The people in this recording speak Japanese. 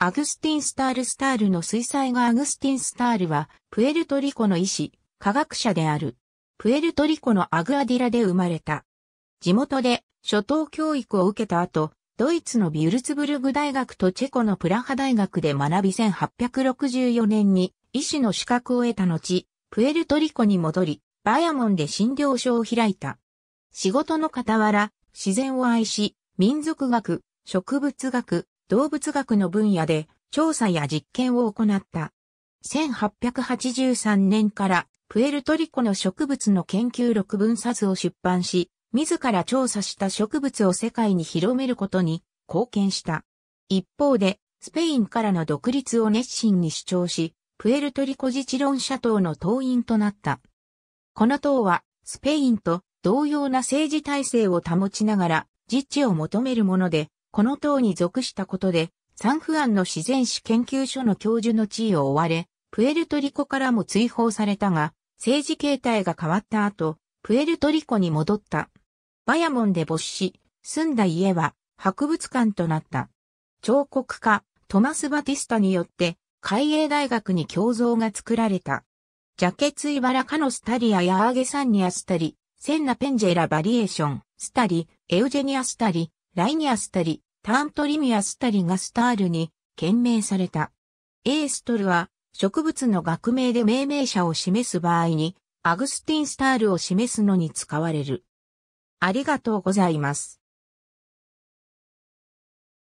アグスティン・スタール・スタールの水彩画アグスティン・スタールは、プエルトリコの医師、科学者である。プエルトリコのアグアディラで生まれた。地元で初等教育を受けた後、ドイツのビュルツブルグ大学とチェコのプラハ大学で学び1864年に医師の資格を得た後、プエルトリコに戻り、バヤモンで診療所を開いた。仕事の傍ら、自然を愛し、民族学、植物学、動物学の分野で調査や実験を行った。1883年からプエルトリコの植物の研究録分冊を出版し、自ら調査した植物を世界に広めることに貢献した。一方で、スペインからの独立を熱心に主張し、プエルトリコ自治論者党の党員となった。この党は、スペインと同様な政治体制を保ちながら、自治を求めるもので、この党に属したことで、サンフアンの自然史研究所の教授の地位を追われ、プエルトリコからも追放されたが、政治形態が変わった後、プエルトリコに戻った。バヤモンで没し、住んだ家は博物館となった。彫刻家、トマス・バティスタによって、海英大学に胸像が作られた。ジャケツイバラカノスタリアやアーゲサンニアスタリ、センナペンジェラバリエーション、スタリ、エウジェニアスタリ、ライニアスタリ、ターントリミアスタリがスタールに懸命された。エーストルは植物の学名で命名者を示す場合にアグスティンスタールを示すのに使われる。ありがとうございます。